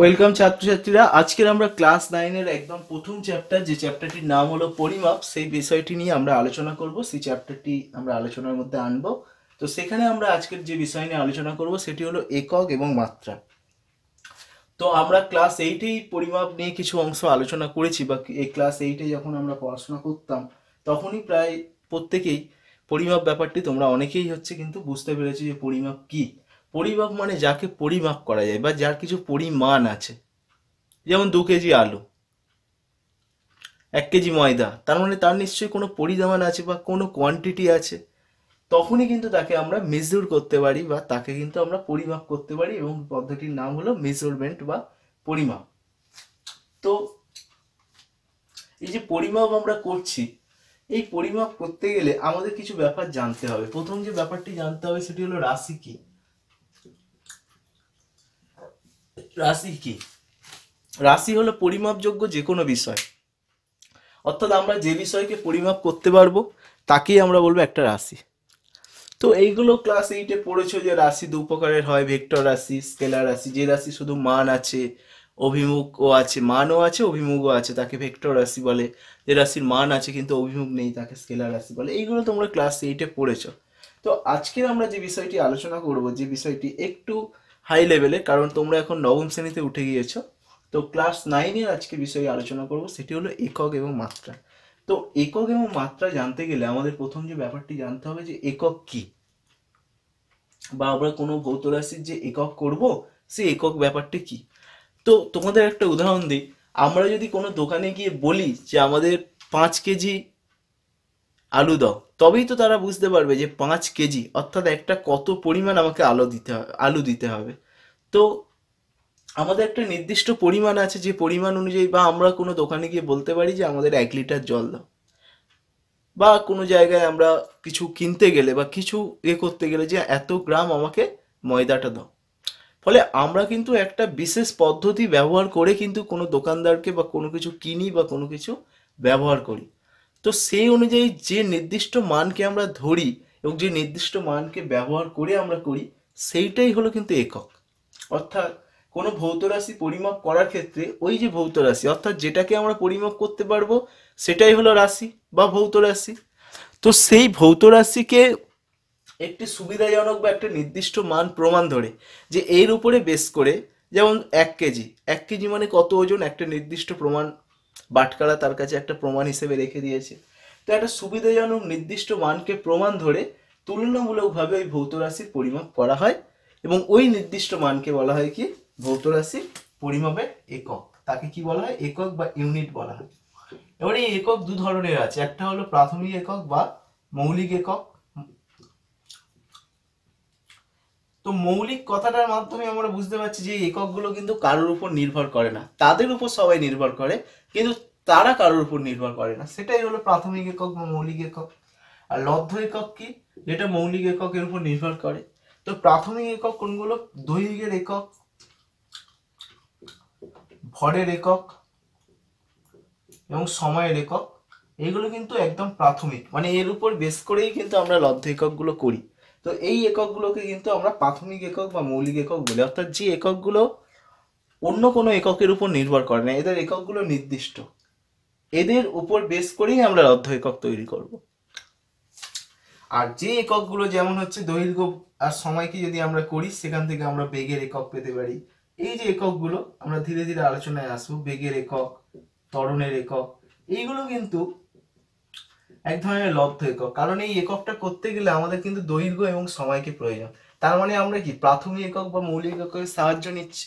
welcome ছাত্রছাত্রীরা আজকের আমরা ক্লাস নাইনের একদম প্রথম চ্যাপ্টার যে চ্যাপ্টারটির নাম হলো পরিমাপ সেই বিষয়টি নিয়ে আমরা আলোচনা করব সেই চ্যাপ্টারটি আমরা আলোচনার মধ্যে আনব তো সেখানে আমরা আজকের যে বিষয় নিয়ে আলোচনা করব সেটি হলো একক এবং মাত্রা তো আমরা ক্লাস এইটেই পরিমাপ নিয়ে কিছু অংশ আলোচনা করেছি বা এই ক্লাস এইটে যখন আমরা পড়াশোনা করতাম তখনই প্রায় প্রত্যেকেই পরিমাপ ব্যাপারটি তোমরা অনেকেই হচ্ছে কিন্তু বুঝতে পেরেছি যে পরিমাপ কী পরিমাপ মানে যাকে পরিমাপ করা যায় বা যার কিছু পরিমাণ আছে যেমন দু কেজি আলু এক কেজি ময়দা তার মানে তার নিশ্চয়ই কোনো পরিমাণ আছে বা কোনো কোয়ান্টিটি আছে তখনই কিন্তু তাকে আমরা মেজুর করতে পারি বা তাকে কিন্তু আমরা পরিমাপ করতে পারি এবং পদ্ধতির নাম হলো মেজরমেন্ট বা পরিমাপ তো এই যে পরিমাপ আমরা করছি এই পরিমাপ করতে গেলে আমাদের কিছু ব্যাপার জানতে হবে প্রথম যে ব্যাপারটি জানতে হবে সেটি হলো রাশি কী রাশি কি রাশি হলো পরিমাপযোগ্য যে কোনো বিষয় অর্থাৎ আমরা যে বিষয়কে পরিমাপ করতে পারবো তাকেই আমরা বলবো একটা রাশি তো এইগুলো ক্লাস এইটে পড়েছ যে রাশি দু প্রকারের হয় ভেক্টর রাশি স্কেলার রাশি যে রাশি শুধু মান আছে অভিমুখও আছে মানও আছে অভিমুখও আছে তাকে ভেক্টর রাশি বলে যে রাশির মান আছে কিন্তু অভিমুখ নেই তাকে স্কেলার রাশি বলে এইগুলো তোমরা ক্লাস এইটে পড়েছ তো আজকের আমরা যে বিষয়টি আলোচনা করব যে বিষয়টি একটু হাই লেভেলে কারণ তোমরা এখন নবম শ্রেণীতে উঠে গিয়েছ তো ক্লাস নাইনের আজকে বিষয়ে আলোচনা করব সেটি হলো একক এবং মাত্রা তো একক এবং মাত্রা জানতে গেলে আমাদের প্রথম যে ব্যাপারটি জানতে হবে যে একক কি বা আমরা কোনো ভৌত রাশির যে একক করব সে একক ব্যাপারটি কি তো তোমাদের একটা উদাহরণ দিই আমরা যদি কোনো দোকানে গিয়ে বলি যে আমাদের পাঁচ কেজি আলু দাও তবেই তো তারা বুঝতে পারবে যে পাঁচ কেজি অর্থাৎ একটা কত পরিমাণ আমাকে আলো দিতে হবে আলু দিতে হবে তো আমাদের একটা নির্দিষ্ট পরিমাণ আছে যে পরিমাণ অনুযায়ী বা আমরা কোনো দোকানে গিয়ে বলতে পারি যে আমাদের এক লিটার জল দাও বা কোনো জায়গায় আমরা কিছু কিনতে গেলে বা কিছু এ করতে গেলে যে এত গ্রাম আমাকে ময়দাটা দাও ফলে আমরা কিন্তু একটা বিশেষ পদ্ধতি ব্যবহার করে কিন্তু কোনো দোকানদারকে বা কোনো কিছু কিনি বা কোনো কিছু ব্যবহার করি তো সেই অনুযায়ী যে নির্দিষ্ট মানকে আমরা ধরি এবং যে নির্দিষ্ট মানকে ব্যবহার করে আমরা করি সেইটাই হলো কিন্তু একক অর্থাৎ কোনো ভৌত রাশি পরিমাপ করার ক্ষেত্রে ওই যে ভৌত রাশি অর্থাৎ যেটাকে আমরা পরিমাপ করতে পারবো সেটাই হলো রাশি বা ভৌত রাশি তো সেই ভৌত রাশিকে একটি সুবিধাজনক বা একটা নির্দিষ্ট মান প্রমাণ ধরে যে এর উপরে বেশ করে যেমন এক কেজি এক কেজি মানে কত ওজন একটা নির্দিষ্ট প্রমাণ বাটকারা তার কাছে একটা প্রমাণ হিসেবে রেখে দিয়েছে তো একটা সুবিধাজনক নির্দিষ্ট মানকে প্রমাণ ধরে তুলনামূলকভাবে ওই ভৌত রাশির পরিমাপ করা হয় এবং ওই নির্দিষ্ট মানকে বলা হয় কি ভৌত রাশির পরিমাপের একক তাকে কি বলা হয় একক বা ইউনিট বলা হয় এবার এই একক দু ধরনের আছে একটা হলো প্রাথমিক একক বা মৌলিক একক তো মৌলিক কথাটার মাধ্যমে আমরা বুঝতে পারছি যে এককগুলো কিন্তু কারোর উপর নির্ভর করে না তাদের উপর সবাই নির্ভর করে কিন্তু তারা কারোর উপর নির্ভর করে না সেটাই হলো প্রাথমিক একক বা মৌলিক একক আর লব্ধ একক কি যেটা মৌলিক এককের উপর নির্ভর করে তো প্রাথমিক একক কোনগুলো দৈহিকের একক ভরের একক এবং সময়ের একক এগুলো কিন্তু একদম প্রাথমিক মানে এর উপর বেশ করেই কিন্তু আমরা লব্ধ এককগুলো করি তো এই এককগুলোকে কিন্তু আমরা প্রাথমিক একক বা মৌলিক একক বলি অর্থাৎ যে এককগুলো অন্য কোনো এককের উপর নির্ভর করে না এদের এককগুলো নির্দিষ্ট এদের উপর বেস করেই আমরা অর্ধ একক তৈরি করব আর যে এককগুলো যেমন হচ্ছে দৈর্ঘ্য আর সময়কে যদি আমরা করি সেখান থেকে আমরা বেগের একক পেতে পারি এই যে এককগুলো আমরা ধীরে ধীরে আলোচনায় আসবো বেগের একক তরণের একক এইগুলো কিন্তু এক ধরনের লব্ধ একক কারণ এই এককটা করতে গেলে আমাদের কিন্তু দৈর্ঘ্য এবং সময়কে প্রয়োজন তার মানে আমরা কি প্রাথমিক একক বা মৌলিক এককের সাহায্য নিচ্ছি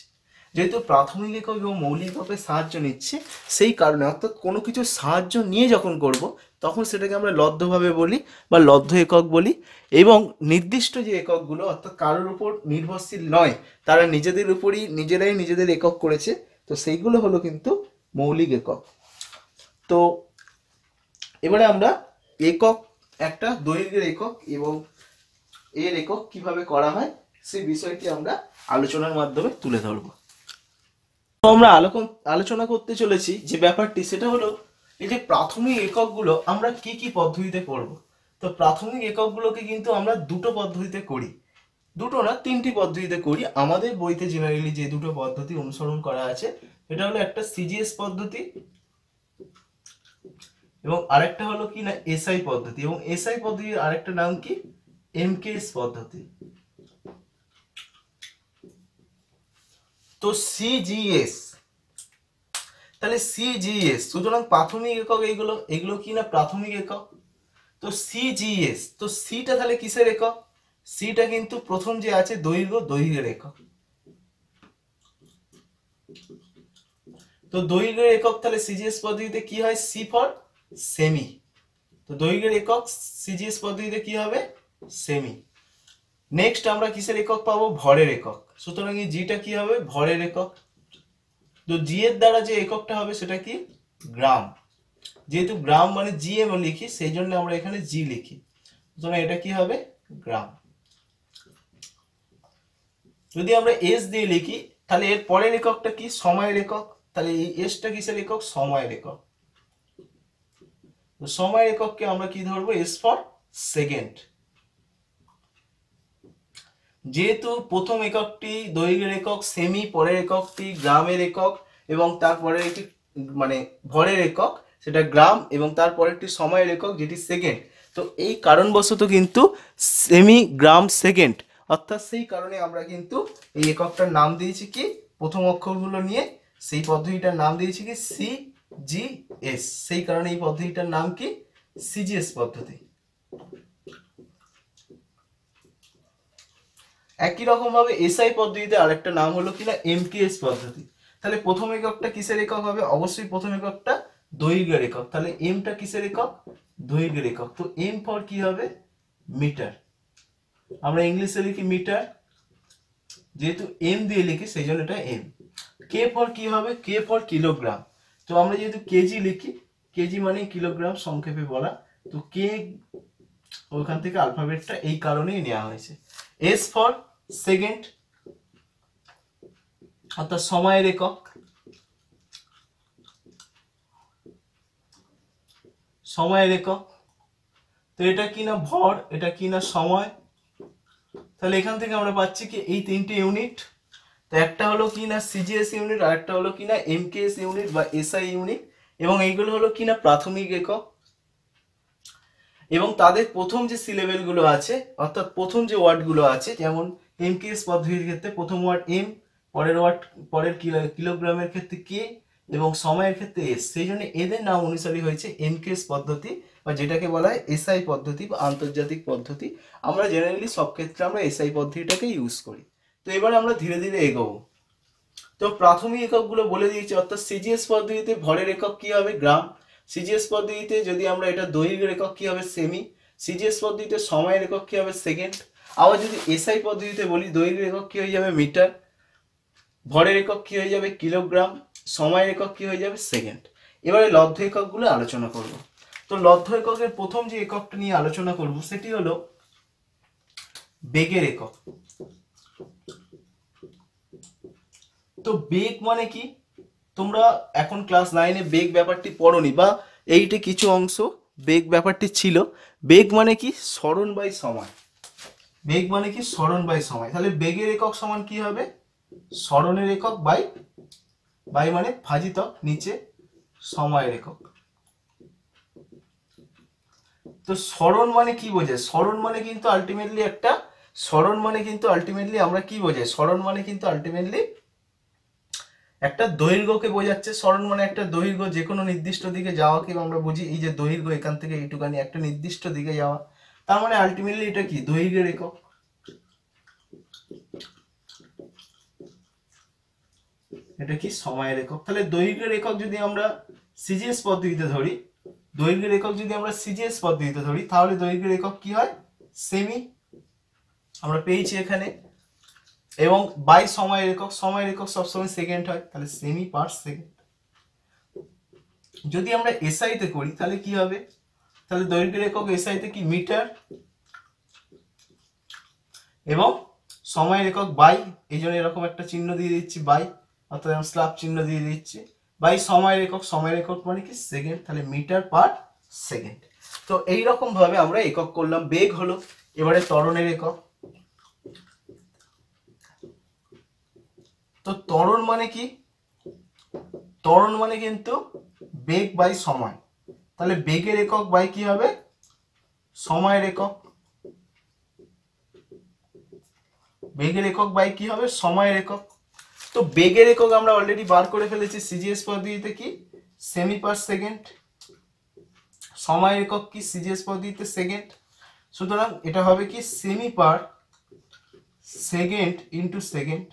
যেহেতু প্রাথমিক একক এবং মৌলিক এককের সাহায্য নিচ্ছি সেই কারণে অর্থাৎ কোনো কিছু সাহায্য নিয়ে যখন করব তখন সেটাকে আমরা লব্ধভাবে বলি বা লব্ধ একক বলি এবং নির্দিষ্ট যে এককগুলো অর্থাৎ কারোর উপর নির্ভরশীল নয় তারা নিজেদের উপরই নিজেরাই নিজেদের একক করেছে তো সেইগুলো হলো কিন্তু মৌলিক একক তো এবারে আমরা একক একটা দৈর্ঘ্যের একক এবং এর একক কিভাবে করা হয় সেই বিষয়টি আমরা আলোচনার মাধ্যমে তুলে ধরব তো আমরা আলোচনা করতে চলেছি যে ব্যাপারটি সেটা হলো এই যে প্রাথমিক এককগুলো আমরা কি কি পদ্ধতিতে করব তো প্রাথমিক এককগুলোকে কিন্তু আমরা দুটো পদ্ধতিতে করি দুটো না তিনটি পদ্ধতিতে করি আমাদের বইতে জেনারেলি যে দুটো পদ্ধতি অনুসরণ করা আছে সেটা হলো একটা সিজিএস পদ্ধতি এবং আরেকটা হলো কি না এসআই পদ্ধতি এবং এসআই পদ্ধতির আরেকটা নাম কি এমকেএস পদ্ধতি তো সিজিএস তাহলে সিজিএস সুতরাং প্রাথমিক একক এইগুলো এগুলো কি না প্রাথমিক একক তো সিজিএস তো সিটা তাহলে কিসের একক সিটা কিন্তু প্রথম যে আছে দৈর্ঘ্য দৈর্ঘ্যের একক তো দৈর্ঘ্যের একক তাহলে সিজিএস পদ্ধতিতে কি হয় সি ফর সেমি তো দৈর্ঘ্যের একক সিজিএস পদ্ধতিতে কি হবে সেমি নেক্সট আমরা কিসের একক পাবো ভরের একক সুতরাং এই জিটা কি হবে ভরের একক তো জি এর দ্বারা যে এককটা হবে সেটা কি গ্রাম যেহেতু গ্রাম মানে জি এম লিখি সেই জন্য আমরা এখানে জি লিখি সুতরাং এটা কি হবে গ্রাম যদি আমরা এস দিয়ে লিখি তাহলে এর পরের এককটা কি সময়ের একক তাহলে এই এসটা কিসের একক সময়ের একক তো সময় একককে আমরা কি ধরবো এস ফর সেকেন্ড যেহেতু প্রথম এককটি দৈর্ঘ্যের একক সেমি পরের এককটি গ্রামের একক এবং তারপরে একটি মানে ভরের একক সেটা গ্রাম এবং তারপরে একটি সময়ের একক যেটি সেকেন্ড তো এই কারণবশত কিন্তু সেমি গ্রাম সেকেন্ড অর্থাৎ সেই কারণে আমরা কিন্তু এই এককটার নাম দিয়েছি কি প্রথম অক্ষরগুলো নিয়ে সেই পদ্ধতিটার নাম দিয়েছি কি সি জিএস সেই কারণে এই পদ্ধতিটার নাম কি সিজিএস পদ্ধতি একই রকম ভাবে এসআই পদ্ধতিতে আরেকটা নাম হলো কিনা এমটিএস পদ্ধতি তাহলে প্রথম এককটা কিসের একক হবে অবশ্যই প্রথম এককটা দৈর্ঘ্যের একক তাহলে এমটা কিসের একক দৈর্ঘ্যের একক তো এম ফর কি হবে মিটার আমরা ইংলিশে লিখি মিটার যেহেতু এম দিয়ে লিখি সেই জন্য এটা এম কে ফর কি হবে কে ফর কিলোগ্রাম তো আমরা যেহেতু কেজি লিখি কেজি মানে কিলোগ্রাম সংক্ষেপে বলা তো কে ওখান থেকে আলফাবেটটা এই কারণেই নেওয়া হয়েছে এস ফর সেকেন্ড অর্থাৎ সময়ের একক সময়ের একক তো এটা কি না ভর এটা কি না সময় তাহলে এখান থেকে আমরা পাচ্ছি কি এই তিনটে ইউনিট তো একটা হলো কি না সিজিএস ইউনিট আর একটা হলো কি না এমকেএস ইউনিট বা এসআই ইউনিট এবং এইগুলো হলো কি না প্রাথমিক একক এবং তাদের প্রথম যে সিলেবেলগুলো আছে অর্থাৎ প্রথম যে ওয়ার্ডগুলো আছে যেমন এমকেএস পদ্ধতির ক্ষেত্রে প্রথম ওয়ার্ড এম পরের ওয়ার্ড পরের কিলোগ্রামের ক্ষেত্রে কে এবং সময়ের ক্ষেত্রে এস সেই জন্য এদের নাম অনুসারী হয়েছে এমকেএস পদ্ধতি বা যেটাকে বলা হয় এসআই পদ্ধতি বা আন্তর্জাতিক পদ্ধতি আমরা জেনারেলি সব ক্ষেত্রে আমরা এসআই পদ্ধতিটাকে ইউজ করি তো এবারে আমরা ধীরে ধীরে এগোবো তো প্রাথমিক এককগুলো বলে দিয়েছি অর্থাৎ সিজিএস পদ্ধতিতে ভরের একক কী হবে গ্রাম সিজিএস পদ্ধতিতে যদি আমরা এটা দৈর্ঘ্যের একক কী হবে সেমি সিজিএস পদ্ধতিতে সময়ের একক কী হবে সেকেন্ড আবার যদি এসআই পদ্ধতিতে বলি দৈর্ঘ্যের একক কী হয়ে যাবে মিটার ভরের একক কী হয়ে যাবে কিলোগ্রাম সময়ের একক কী হয়ে যাবে সেকেন্ড এবারে লব্ধ এককগুলো আলোচনা করব তো লব্ধ এককের প্রথম যে এককটা নিয়ে আলোচনা করব সেটি হলো বেগের একক তো বেগ মানে কি তোমরা এখন ক্লাস নাইনে বেগ ব্যাপারটি পড়নি বা এইটে কিছু অংশ বেগ ব্যাপারটি ছিল বেগ মানে কি স্মরণ বাই সময় বেগ মানে কি স্মরণ বাই সময় তাহলে বেগের একক সমান কি হবে স্মরণের একক বাই বাই মানে ফাজিত নিচে সময়ের একক তো স্মরণ মানে কি বোঝায় স্মরণ মানে কিন্তু আলটিমেটলি একটা স্মরণ মানে কিন্তু আলটিমেটলি আমরা কি বোঝাই স্মরণ মানে কিন্তু আলটিমেটলি একটা দৈর্ঘ্যকে বোঝাচ্ছে স্মরণ মানে একটা দৈর্ঘ্য যে কোনো নির্দিষ্ট দিকে যাওয়াকে আমরা বুঝি এই যে দৈর্ঘ্য এখান থেকে এইটুকানি একটা নির্দিষ্ট দিকে যাওয়া তার মানে আলটিমেটলি এটা কি দৈর্ঘ্যের একক এটা কি সময়ের একক তাহলে দৈর্ঘ্যের একক যদি আমরা সিজিএস পদ্ধতিতে ধরি দৈর্ঘ্যের একক যদি আমরা সিজিএস পদ্ধতিতে ধরি তাহলে দৈর্ঘ্যের একক কি হয় সেমি আমরা পেয়েছি এখানে এবং বাই সময়ের একক সময়ের একক সবসময় সেকেন্ড হয় তাহলে সেমি পার সেকেন্ড যদি আমরা এসআইতে করি তাহলে কি হবে তাহলে দৈর্ঘ্যের একক এসআইতে কি মিটার এবং সময়ের একক বাই এই জন্য এরকম একটা চিহ্ন দিয়ে দিচ্ছি বাই অর্থাৎ আমি স্ল্যাব চিহ্ন দিয়ে দিচ্ছি বাই সময়ের একক সময়ের একক মানে কি সেকেন্ড তাহলে মিটার পার সেকেন্ড তো এইরকমভাবে আমরা একক করলাম বেগ হলো এবারে ত্বরণের একক তো ত্বরণ মানে কি ত্বরণ মানে কিন্তু বেগ বাই সময় তাহলে বেগের একক বাই কি হবে সময়ের একক বেগের একক বাই কি হবে সময়ের একক তো বেগের একক আমরা অলরেডি বার করে ফেলেছি সিজিএস পদ্ধতিতে কি সেমি পার সেকেন্ড সময়ের একক কি সিজিএস পদ্ধতিতে সেকেন্ড সুতরাং এটা হবে কি সেমি পার সেকেন্ড ইন্টু সেকেন্ড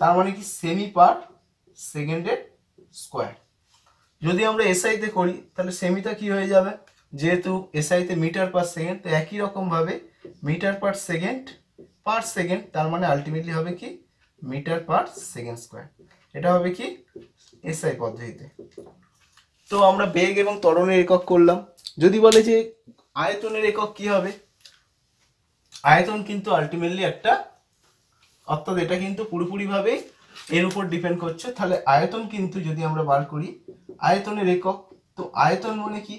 তার মানে কি সেমি পার সেকেন্ডের স্কোয়ার যদি আমরা এসআইতে করি তাহলে সেমিটা কি হয়ে যাবে যেহেতু এসআইতে মিটার পার সেকেন্ড তো একই রকমভাবে metre per second per second তার মানে আলটিমেটলি হবে কি মিটার পার সেকেন্ড স্কোয়ার এটা হবে কি এসআই পদ্ধতিতে তো আমরা বেগ এবং ত্বরণের একক করলাম যদি বলে যে আয়তনের একক কি হবে আয়তন কিন্তু আলটিমেটলি একটা অর্থাৎ এটা কিন্তু পুরোপুরিভাবে এর উপর ডিপেন্ড করছে তাহলে আয়তন কিন্তু যদি আমরা বার করি আয়তনের একক তো আয়তন মানে কি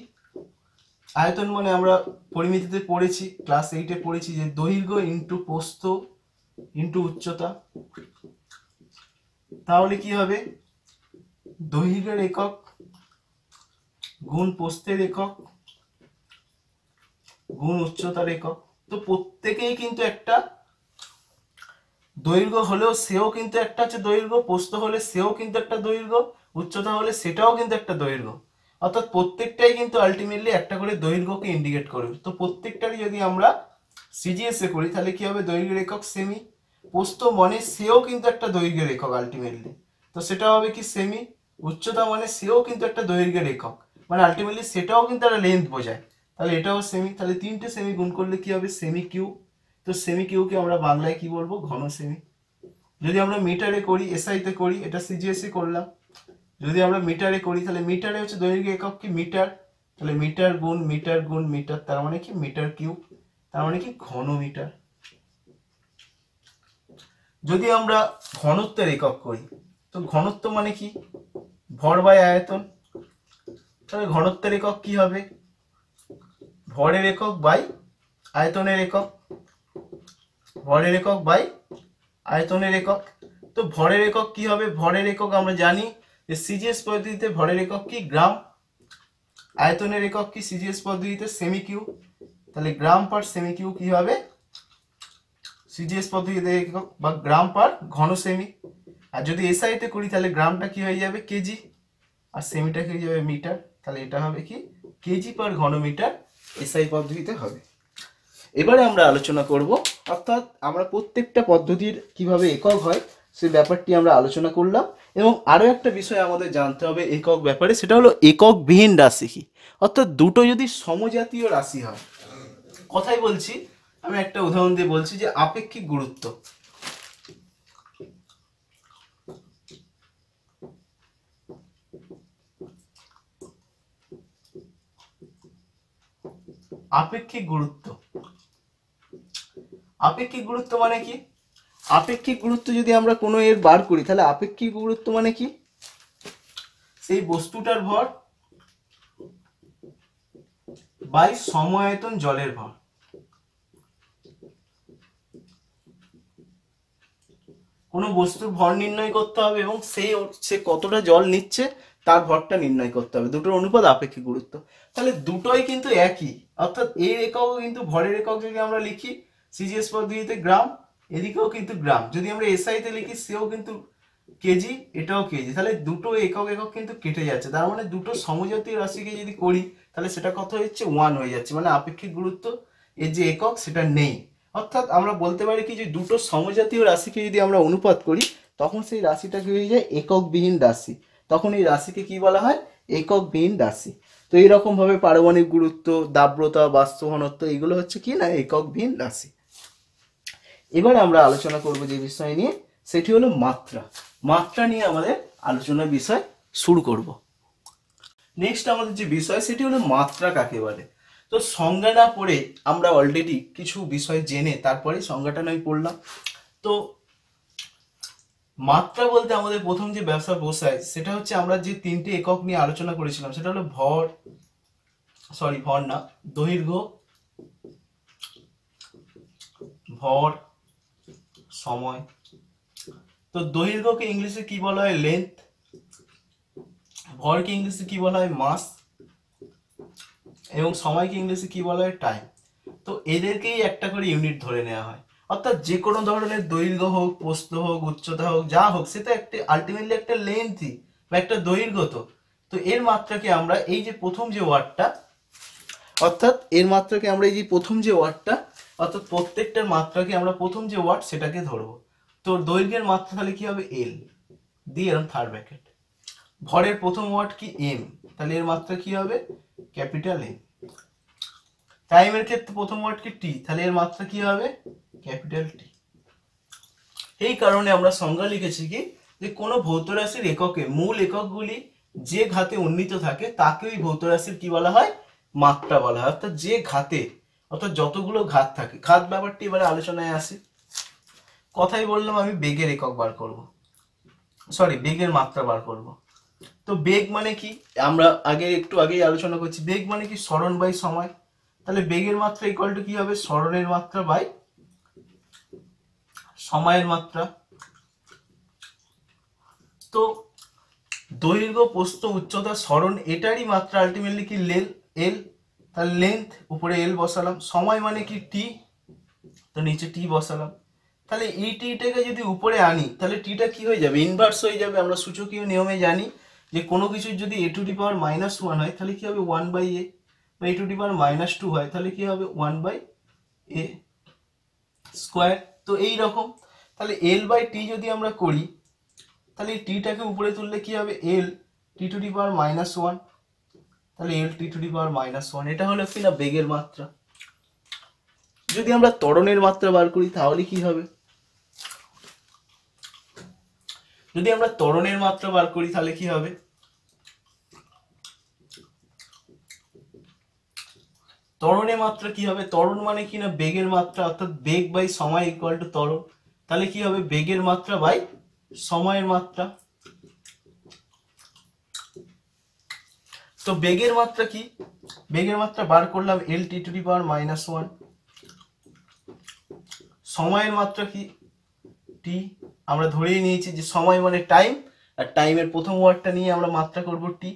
আয়তন মানে আমরা পরিমিতিতে পড়েছি ক্লাস এইটে পড়েছি যে দৈর্ঘ্য ইন্টু পোস্ত ইন্টু উচ্চতা তাহলে কি হবে দৈর্ঘ্যের একক গুণ পোস্তের একক গুণ উচ্চতার একক তো প্রত্যেকেই কিন্তু একটা দৈর্ঘ্য হলো সেও কিন্তু একটা আছে দৈর্ঘ্য পুষ্ট হলো সেও কিন্তু একটা দৈর্ঘ্য উচ্চতা হলো সেটাও কিন্তু একটা দৈর্ঘ্য অর্থাৎ প্রত্যেকটাই কিন্তু আলটিমেটলি একটা করে দৈর্ঘগকে ইন্ডিকেট করবে তো প্রত্যেকটাকে যদি আমরা সিজিএস এ করি তাহলে কি হবে দৈর্ঘ্য রেখক সেমি পুষ্ট মনে সেও কিন্তু একটা দৈর্ঘ্য রেখক আলটিমেটলি তো সেটা হবে কি সেমি উচ্চতা মানে সেও কিন্তু একটা দৈর্ঘ্য রেখক মানে আলটিমেটলি সেটাও কিন্তু একটা লেন্থ বোঝায় তাহলে এটাও সেমি তাহলে তিনটা সেমি গুণ করলে কি হবে সেমি কিউ তো সেমি কিউকে আমরা বাংলায় কি বলবো ঘন সেমি যদি আমরা মিটারে করি এসআইতে করি এটা সিজিএসই e করলাম যদি আমরা মিটারে করি তাহলে মিটারে হচ্ছে দৈনিক একক কি মিটার তাহলে মিটার গুণ মিটার গুণ মিটার তার মানে কি মিটার কিউব তার মানে কি ঘন মিটার যদি আমরা ঘনত্বের একক করি তো ঘনত্ব মানে কি ভর বাই আয়তন তাহলে ঘনত্বের একক কি হবে ভরের একক বাই আয়তনের একক ভরের একক বাই আয়তনের একক তো ভরের একক কি হবে ভরের একক আমরা জানি যে সিজিএস পদ্ধতিতে ভরের একক কি গ্রাম আয়তনের একক কি সিজিএস পদ্ধতিতে সেমি কিউ তাহলে গ্রাম পার সেমি কিউ কি হবে সিজিএস পদ্ধতিতে একক বা গ্রাম পার ঘন সেমি আর যদি এসআইতে করি তাহলে গ্রামটা কি হয়ে যাবে কেজি আর সেমিটা হয়ে যাবে মিটার তাহলে এটা হবে কি কেজি পার ঘন মিটার এসআই পদ্ধতিতে হবে এবারে আমরা আলোচনা করবো অর্থাৎ আমরা প্রত্যেকটা পদ্ধতির কিভাবে একক হয় সে ব্যাপারটি আমরা আলোচনা করলাম এবং আরও একটা বিষয় আমাদের জানতে হবে একক ব্যাপারে সেটা হলো একক বিহীন রাশি কি অর্থাৎ দুটো যদি সমজাতীয় রাশি হয় কথাই বলছি আমি একটা উদাহরণ দিয়ে বলছি যে আপেক্ষিক গুরুত্ব আপেক্ষিক গুরুত্ব আপেক্ষিক গুরুত্ব মানে কি আপেক্ষিক গুরুত্ব যদি আমরা কোনো এর বার করি তাহলে আপেক্ষিক গুরুত্ব মানে কি সেই বস্তুটার ভর বাই সময়তন জলের ভর কোনো বস্তুর ভর নির্ণয় করতে হবে এবং সেই সে কতটা জল নিচ্ছে তার ভরটা নির্ণয় করতে হবে দুটোর অনুপাত আপেক্ষিক গুরুত্ব তাহলে দুটোই কিন্তু একই অর্থাৎ এর একক কিন্তু ভরের একক যদি আমরা লিখি সিজিএস পদ্ধতিতে গ্রাম এদিকেও কিন্তু গ্রাম যদি আমরা তে লিখি সেও কিন্তু কেজি এটাও কেজি তাহলে দুটো একক একক কিন্তু কেটে যাচ্ছে তার মানে দুটো সমজাতীয় রাশিকে যদি করি তাহলে সেটা কত হচ্ছে ওয়ান হয়ে যাচ্ছে মানে আপেক্ষিক গুরুত্ব এর যে একক সেটা নেই অর্থাৎ আমরা বলতে পারি কি যে দুটো সমজাতীয় রাশিকে যদি আমরা অনুপাত করি তখন সেই রাশিটা কি হয়ে যায় এককবিহীন রাশি তখন এই রাশিকে কি বলা হয় এককবিহীন রাশি তো এইরকমভাবে পারমাণবিক গুরুত্ব দাব্রতা বাস্তবনত্ব এগুলো হচ্ছে কি না এককবিহীন রাশি এবার আমরা আলোচনা করব যে বিষয় নিয়ে সেটি হলো মাত্রা মাত্রা নিয়ে আমাদের আলোচনার বিষয় শুরু করব নেক্সট আমাদের যে বিষয় সেটি হলো মাত্রা কাকে বলে তো সংজ্ঞা না পড়ে আমরা অলরেডি কিছু বিষয় জেনে তারপরে সংজ্ঞাটা নয় পড়লাম তো মাত্রা বলতে আমাদের প্রথম যে ব্যবসা বসায় সেটা হচ্ছে আমরা যে তিনটে একক নিয়ে আলোচনা করেছিলাম সেটা হলো ভর সরি ভর না দৈর্ঘ্য ভর সময় তো দৈর্ঘ্যকে ইংলিশে কি বলা হয় লেন্থ ভরকে ইংলিশে কি বলা হয় মাস এবং সময়কে ইংলিশে কি বলা হয় টাইম তো এদেরকেই একটা করে ইউনিট ধরে নেওয়া হয় অর্থাৎ যে কোনো ধরনের দৈর্ঘ্য হোক প্রস্থ হোক উচ্চতা হোক যা হোক সেটা একটি আলটিমেটলি একটা লেন্থই বা একটা দৈর্ঘ্য তো তো এর মাত্রাকে আমরা এই যে প্রথম যে ওয়ার্ডটা অর্থাৎ এর মাত্রাকে আমরা এই যে প্রথম যে ওয়ার্ডটা অর্থাৎ প্রত্যেকটার মাত্রাকে আমরা প্রথম যে ওয়ার্ড সেটাকে ধরবো তো দৈর্ঘ্যের মাত্রা তাহলে কি হবে এল দিয়ে এরম থার্ড ব্র্যাকেট ভরের প্রথম ওয়ার্ড কি এম তাহলে এর মাত্রা কি হবে ক্যাপিটাল এম টাইমের ক্ষেত্রে প্রথম ওয়ার্ড কি টি তাহলে এর মাত্রা কি হবে ক্যাপিটাল টি এই কারণে আমরা সংজ্ঞা লিখেছি কি যে কোনো ভৌত রাশির এককে মূল এককগুলি যে ঘাতে উন্নীত থাকে তাকে ওই ভৌত রাশির কি বলা হয় মাত্রা বলা হয় অর্থাৎ যে ঘাতে অর্থাৎ যতগুলো ঘাত থাকে ঘাত ব্যাপারটি এবারে আলোচনায় আসি কথাই বললাম আমি বেগের একক বার করব সরি বেগের মাত্রা বার করব তো বেগ মানে কি আমরা আগে একটু আগেই আলোচনা করছি বেগ মানে কি স্মরণ বাই সময় তাহলে বেগের মাত্রা ইকুয়াল টু কি হবে স্মরণের মাত্রা বাই সময়ের মাত্রা তো দৈর্ঘ্য পোস্ত উচ্চতা স্মরণ এটারই মাত্রা আলটিমেটলি কি লেল এল তার লেন্থ উপরে এল বসালাম সময় মানে কি টি তো নিচে টি বসালাম তাহলে ই টিটাকে যদি উপরে আনি তাহলে টিটা কি হয়ে যাবে ইনভার্স হয়ে যাবে আমরা সূচকীয় নিয়মে জানি যে কোনো কিছুর যদি A to the power minus one হয় তাহলে কী হবে ওয়ান বাই এ বা A to the power minus two হয় তাহলে কী হবে ওয়ান বাই এ স্কোয়ার তো এই রকম তাহলে এল বাই টি যদি আমরা করি তাহলে টিটাকে উপরে তুললে কী হবে L T to the power minus one তাহলে L T to the power minus one এটা হলো কি না বেগের মাত্রা যদি আমরা ত্বরণের মাত্রা বার করি তাহলে কি হবে যদি আমরা ত্বরণের মাত্রা বার করি তাহলে কি হবে ত্বরণের মাত্রা কি হবে ত্বরণ মানে কি না বেগের মাত্রা অর্থাৎ বেগ বাই সময় ইকুয়াল টু ত্বরণ তাহলে কি হবে বেগের মাত্রা বাই সময়ের মাত্রা তো বেগের মাত্রা কি বেগের মাত্রা বার করলাম L T to power minus one সময়ের মাত্রা কি টি আমরা ধরেই নিয়েছি যে সময় মানে টাইম আর টাইমের প্রথম ওয়ার্ডটা নিয়ে আমরা মাত্রা করব টি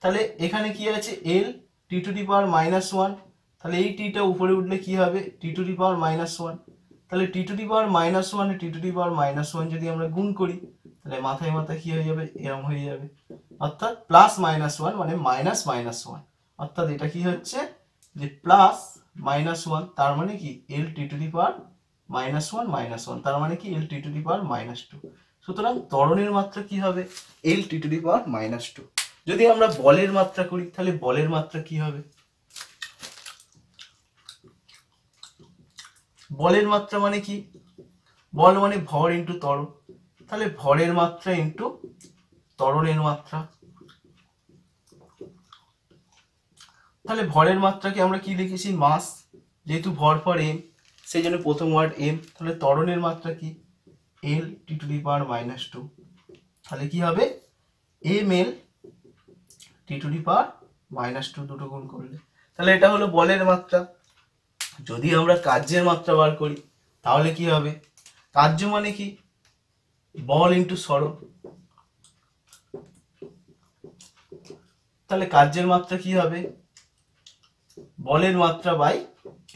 তাহলে এখানে কি আছে L T to power minus one তাহলে এই টিটা উপরে উঠলে কি হবে T to power minus one তাহলে T to power minus one T to power minus one যদি আমরা গুণ করি তাহলে মাথায় মাথা কি হয়ে যাবে এরম হয়ে যাবে অর্থাৎ প্লাস মাইনাস ওয়ান মানে মাইনাস মাইনাস ওয়ান অর্থাৎ এটা কি হচ্ছে যে প্লাস মাইনাস ওয়ান তার মানে কি L T to the power minus one minus one তার মানে কি L T to the power minus two সুতরাং ত্বরণের মাত্রা কি হবে L T to the power minus two যদি আমরা বলের মাত্রা করি তাহলে বলের মাত্রা কি হবে বলের মাত্রা মানে কি বল মানে ভর ইন্টু ত্বরণ তাহলে ভরের মাত্রা ইন্টু তরলের মাত্রা তাহলে ভরের মাত্রাকে আমরা কি লিখেছি মাস যেহেতু ভর পর এম সেই জন্য প্রথম ওয়ার্ড এম তাহলে তরণের মাত্রা কি L T to the power minus two তাহলে কি হবে M L T to the power minus two দুটো গুণ করলে তাহলে এটা হলো বলের মাত্রা যদি আমরা কার্যের মাত্রা বার করি তাহলে কি হবে কার্য মানে কি বল ইন্টু সরণ তাহলে কার্যের মাত্রা কি হবে বলের মাত্রা বাই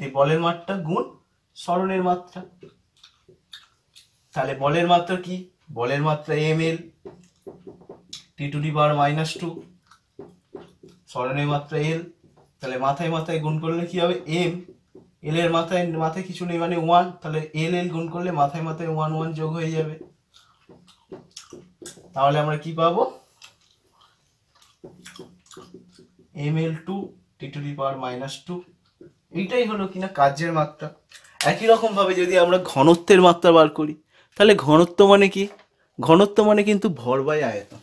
এই বলের মাত্রা গুণ সরণের মাত্রা তাহলে বলের মাত্রা কি বলের মাত্রা M L T to the বার মাইনাস টু সরণের মাত্রা এল তাহলে মাথায় মাথায় গুণ করলে কি হবে এম এল এর মাথায় মাথায় কিছু নেই মানে ওয়ান তাহলে এল এল গুণ করলে মাথায় মাথায় ওয়ান ওয়ান যোগ হয়ে যাবে তাহলে আমরা কি পাবো M L to T to the power minus two এইটাই হলো কিনা কাজের মাত্রা একই রকমভাবে যদি আমরা ঘনত্বের মাত্রা বার করি তাহলে ঘনত্ব মানে কি ঘনত্ব মানে কিন্তু ভর বাই আয়তন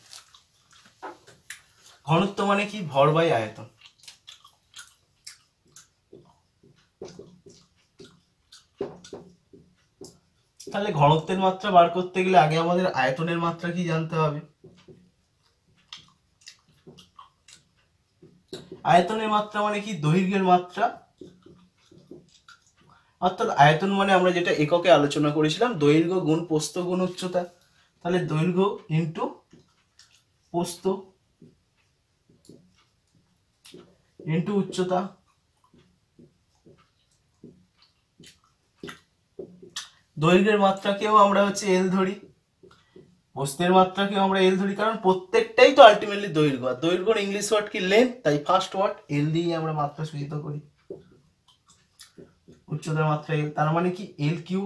ঘনত্ব মানে কি ভর বাই আয়তন তাহলে ঘনত্বের মাত্রা বার করতে গেলে আগে আমাদের আয়তনের মাত্রা কি জানতে হবে আয়তনের মাত্রা মানে কি দৈর্ঘ্যের মাত্রা অর্থাৎ আয়তন মানে আমরা যেটা এককে আলোচনা করেছিলাম দৈর্ঘ্য গুণ পোস্ত গুণ উচ্চতা তাহলে দৈর্ঘ্য ইন্টু পোস্ত ইন্টু উচ্চতা দৈর্ঘ্যের মাত্রাকেও আমরা হচ্ছে এল ধরি প্রশ্নের মাত্রাকেও আমরা এল ধরি কারণ প্রত্যেকটাই তো আলটিমেটলি দৈর্ঘ্য আর দৈর্ঘ্যর ইংলিশ ওয়ার্ড কি লেন্থ তাই ফার্স্ট ওয়ার্ড এল দিয়ে আমরা মাত্রা সূচিত করি উচ্চতার মাত্রা এল তার মানে কি এল কিউ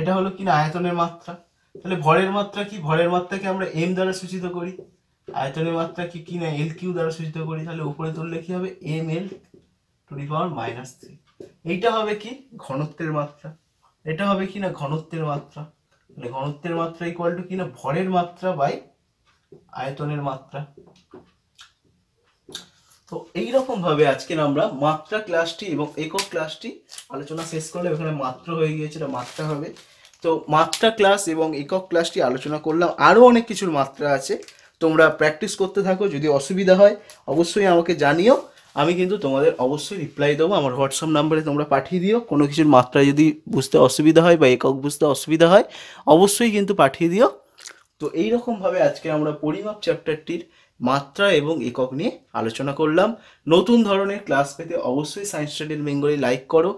এটা হলো কি না আয়তনের মাত্রা তাহলে ভরের মাত্রা কি ভরের মাত্রাকে আমরা এম দ্বারা সূচিত করি আয়তনের মাত্রা কি কি না এল কিউ দ্বারা সূচিত করি তাহলে উপরে তুললে কি হবে M L to the power minus three এইটা হবে কি ঘনত্বের মাত্রা এটা হবে কি না ঘনত্বের মাত্রা মানে ঘনত্বের মাত্রা ইকুয়াল টু কি না ভরের মাত্রা বাই আয়তনের মাত্রা তো এইরকম ভাবে আজকে আমরা মাত্রা ক্লাসটি এবং একক ক্লাসটি আলোচনা শেষ করলাম এখানে মাত্র হয়ে গিয়েছিল মাত্রা হবে তো মাত্রা ক্লাস এবং একক ক্লাসটি আলোচনা করলাম আরও অনেক কিছুর মাত্রা আছে তোমরা প্র্যাকটিস করতে থাকো যদি অসুবিধা হয় অবশ্যই আমাকে জানিও আমি কিন্তু তোমাদের অবশ্যই রিপ্লাই দেবো আমার হোয়াটসঅ্যাপ নাম্বারে তোমরা পাঠিয়ে দিও কোনো কিছুর মাত্রা যদি বুঝতে অসুবিধা হয় বা একক বুঝতে অসুবিধা হয় অবশ্যই কিন্তু পাঠিয়ে দিও তো এই রকমভাবে আজকে আমরা পরিমাপ চ্যাপ্টারটির মাত্রা এবং একক নিয়ে আলোচনা করলাম নতুন ধরনের ক্লাস পেতে অবশ্যই সায়েন্স স্টাডির বেঙ্গলি লাইক করো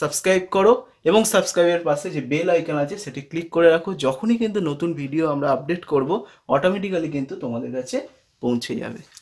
সাবস্ক্রাইব করো এবং সাবস্ক্রাইবের পাশে যে বেল আইকন আছে সেটি ক্লিক করে রাখো যখনই কিন্তু নতুন ভিডিও আমরা আপডেট করব অটোমেটিক্যালি কিন্তু তোমাদের কাছে পৌঁছে যাবে